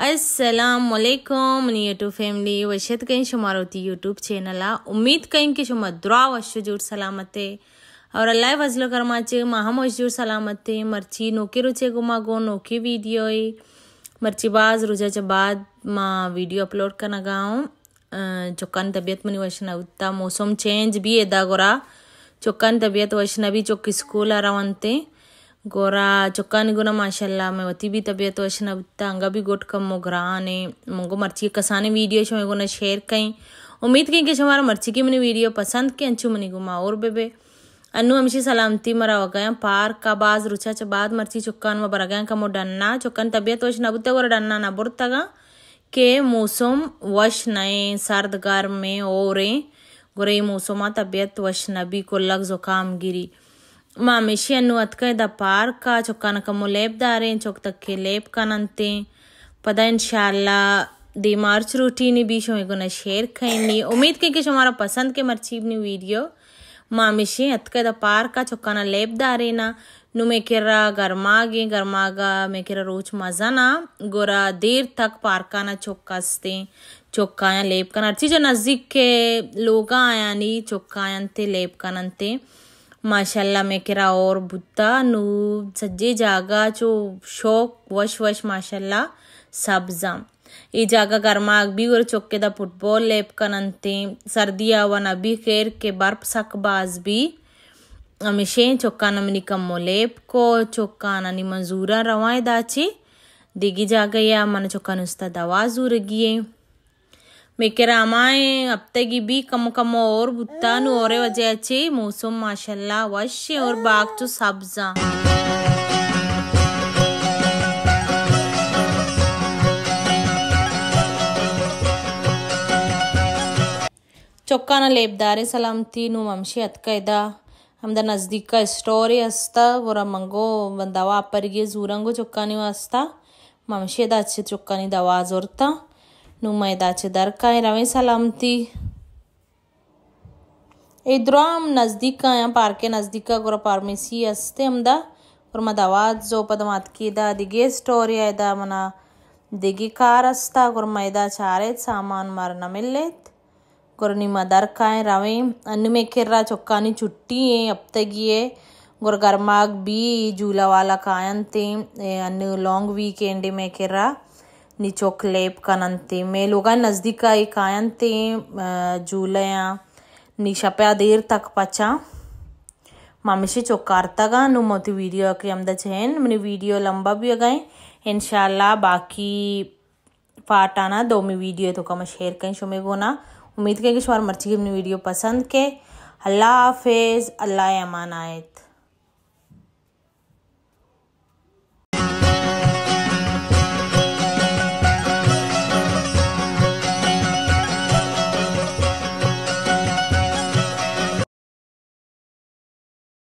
असलकुम YouTube family वशत कहीं शुमार होती यूट्यूब चैनल आ उम्मीद कहीं कि शुमार दुआ वशजूर सलामत है और अल्लाह फजल करमा चे माहम वशजूर सलामत है मर्ची नोके रुचे गुमा गो नोके वीडियो मर्ची बाज रुझा चे बाद माँ वीडियो अपलोड करना गाँव चौकान तबियत मनी वशन उतना मौसम चेंज भी है दागोरा चौकान तबियत वशन भी चौक स्कूल आ रहा गोरा चौकान गुना माशाला मैं वती भी तबीयत वशन अबिता अंगा भी गोट कम मोगरा ग्रहा ने मर्ची कसाने वीडियो छो गोना शेयर कहीं उम्मीद कहीं कि हमारा मर्ची की मैंने वीडियो पसंद के अंचू मनी गुमा और बेबे अनु हमशी सलामती मरा हो गया पार का बाज रुचा चबाद मर्ची चुका में बरा गया कमो डन्ना चुक्कान तबियत वश नबुते और डन्ना ना बुरतगा के मौसम वश नए सर्द गर्म में और गोरे मौसम तबियत वश नबी को लग जुकाम गिरी మా మిషన్ను అతకైద పార్క చొక్క నకము లేప్దారేం చొక్క తక్కి లేప్కనంతే पता इनशाला दी मार्च रूटीन भी शो ना शेयर करनी उम्मीद के कि हमारा पसंद के मरचीब नी वीडियो मामिशी हथकद पार का चुकाना लेप दारेना नु में किरा गर्मा गे गर्मा गा में किरा रोज मजा ना गोरा देर तक पार्का ना चौक्कास्ते चौक्काया लेप करना हर नज़दीक के लोग आया नी चौक्कायन ते लेप माशाल्लाह मैं कह और बुत्ता नू सज्जी जागा जो शोक वश वश माशाल्लाह सब जाम ये जागा गर्मा भी और चौके द फुटबॉल लेप कन अंतिम सर्दी आवन अभी खेर के बर्फ सक बाज भी हमेशे चौका नमनी कम लेप को चौका नानी मंजूरा रवाए दाची दिगी या मन चौका नुस्ता दवा जूर गिये ಮೆಕೆರಾಮಾಯ್ ಅಪ್ತಗಿ ಬಿ ಕಮ ಕಮ ಓರ್ ಬುತ್ತಾನು ಓರೆ ವಜೆ ಅಚಿ ಮೌಸಮ್ ಮಾಶಲ್ಲಾ ವಶ್ ಓರ್ ಬಾಗ್ಚು ಸಬ್ಜಾ ಚೊಕ್ಕಾನ ಲೇಬ್ದಾರೆ ಸಲಾಮ್ತಿ ನು ಮಮ್ಶಿ ಅತ್ಕೈದ ಅಮ್ದ ನಜ್ದೀಕ ಸ್ಟೋರಿ ಅಸ್ತ ವರ ಮಂಗೋ ಒಂದವ ಅಪ್ಪರಿಗೆ ಜೂರಂಗೋ ಚೊಕ್ಕಾನಿ ಅಸ್ತ ಮಮ್ಶಿ ಅದ ಅಚ್ಚಿ ಚೊಕ್ಕಾನಿ ದವಾ ಜೋರ್ತಾ नुमाइदाचे दरकाय रवें सलामती इधरों हम नज़दीक आया पार के नज़दीक गोरा फार्मेसी हस्ते हमदा और मद आवाज़ जो पद की दा दिगे स्टोरी आयदा मना दिगे कार हस्ता गोर मैदा चारे सामान मारना मिले गोर निमा दरकाय रवें अन्न में खेर्रा चौक्कानी छुट्टी है अब तक ये गोर गर्माग बी झूला वाला कायन ते अन्न लॉन्ग वीकेंड में खेर्रा लोग नजदीक ನಿಜೋಕ್ಲೇಪ್ಕನಂತೆ ಮೇಲೋಗ ಈ ಕಾಯಂತೆ देर तक पचा ತಕ್ चौकारता ममिशी चौकारतागा मोती वीडियो के अमदा चहन मैंने वीडियो लंबा भी अगाए इनशाला बाकी पार्ट आना दो में वीडियो तो कम शेयर शो में गोना उम्मीद करें कि शोर मर्ची की अपनी वीडियो पसंद के अल्लाह हाफिज़ अल्लाह अमान आयत